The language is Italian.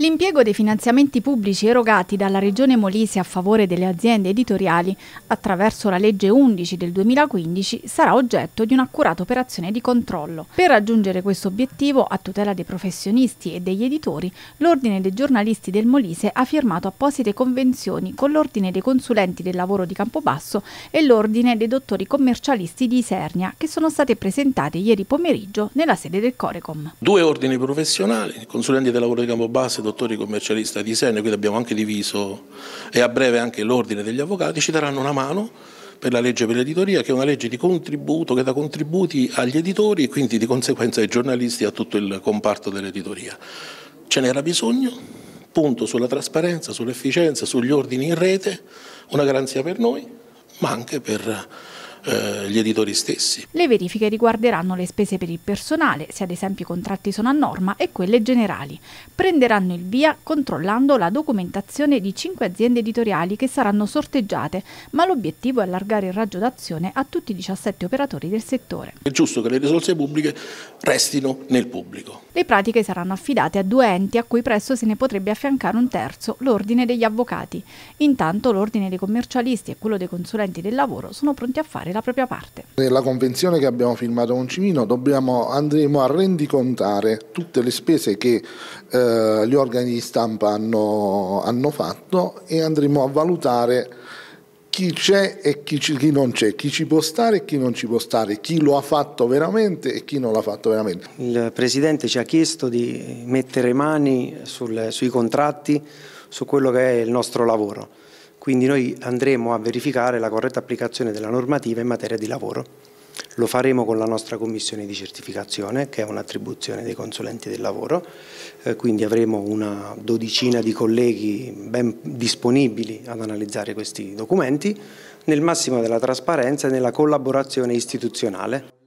L'impiego dei finanziamenti pubblici erogati dalla Regione Molise a favore delle aziende editoriali attraverso la legge 11 del 2015 sarà oggetto di un'accurata operazione di controllo. Per raggiungere questo obiettivo, a tutela dei professionisti e degli editori, l'Ordine dei giornalisti del Molise ha firmato apposite convenzioni con l'Ordine dei consulenti del lavoro di Campobasso e l'Ordine dei dottori commercialisti di Isernia, che sono state presentate ieri pomeriggio nella sede del Corecom. Due ordini professionali, consulenti del lavoro di Campobasso e dottori commercialista di Senne, quindi abbiamo anche diviso e a breve anche l'ordine degli avvocati, ci daranno una mano per la legge per l'editoria che è una legge di contributo che dà contributi agli editori e quindi di conseguenza ai giornalisti e a tutto il comparto dell'editoria. Ce n'era bisogno, punto sulla trasparenza, sull'efficienza, sugli ordini in rete, una garanzia per noi ma anche per eh, gli editori stessi. Le verifiche riguarderanno le spese per il personale, se ad esempio i contratti sono a norma, e quelle generali. Prenderanno il via controllando la documentazione di cinque aziende editoriali che saranno sorteggiate, ma l'obiettivo è allargare il raggio d'azione a tutti i 17 operatori del settore. È giusto che le risorse pubbliche restino nel pubblico. Le pratiche saranno affidate a due enti a cui presto se ne potrebbe affiancare un terzo, l'Ordine degli Avvocati. Intanto l'Ordine dei Commercialisti e quello dei Consulenti del Lavoro sono pronti a fare fare la propria parte. Nella convenzione che abbiamo firmato con Cimino dobbiamo, andremo a rendicontare tutte le spese che eh, gli organi di stampa hanno, hanno fatto e andremo a valutare chi c'è e chi, chi non c'è, chi ci può stare e chi non ci può stare, chi lo ha fatto veramente e chi non l'ha fatto veramente. Il Presidente ci ha chiesto di mettere mani sul, sui contratti, su quello che è il nostro lavoro quindi noi andremo a verificare la corretta applicazione della normativa in materia di lavoro. Lo faremo con la nostra commissione di certificazione, che è un'attribuzione dei consulenti del lavoro, eh, quindi avremo una dodicina di colleghi ben disponibili ad analizzare questi documenti, nel massimo della trasparenza e nella collaborazione istituzionale.